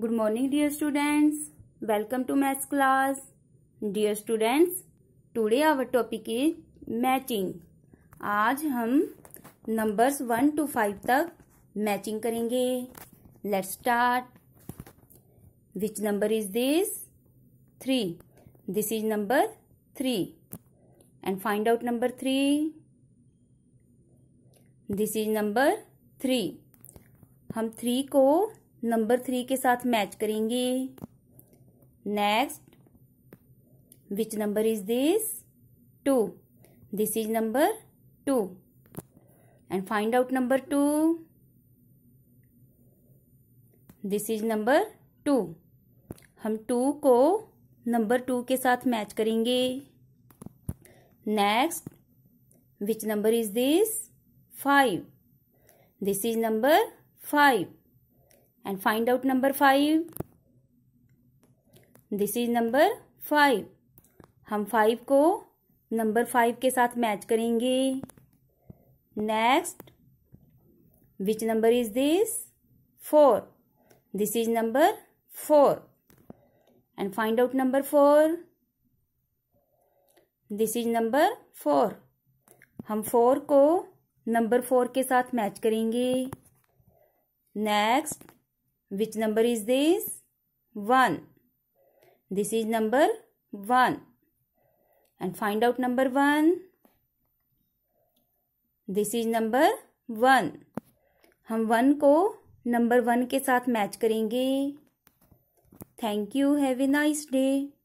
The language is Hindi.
good morning dear students welcome to maths class dear students today our topic is matching आज हम नंबर्स वन टू फाइव तक मैचिंग करेंगे let start which number is this three this is number three and find out number three this is number three हम थ्री को नंबर थ्री के साथ मैच करेंगे next which number is this two this is number two and find out number two this is number two हम टू को नंबर टू के साथ मैच करेंगे next which number is this five this is number five and find out number five this is number five हम फाइव को नंबर फाइव के साथ मैच करेंगे next which number is this four this is number four and find out number 4 this is number 4 हम 4 को नंबर 4 के साथ मैच करेंगे next which number is this 1 this is number 1 and find out number 1 this is number 1 हम 1 को नंबर 1 के साथ मैच करेंगे thank you have a nice day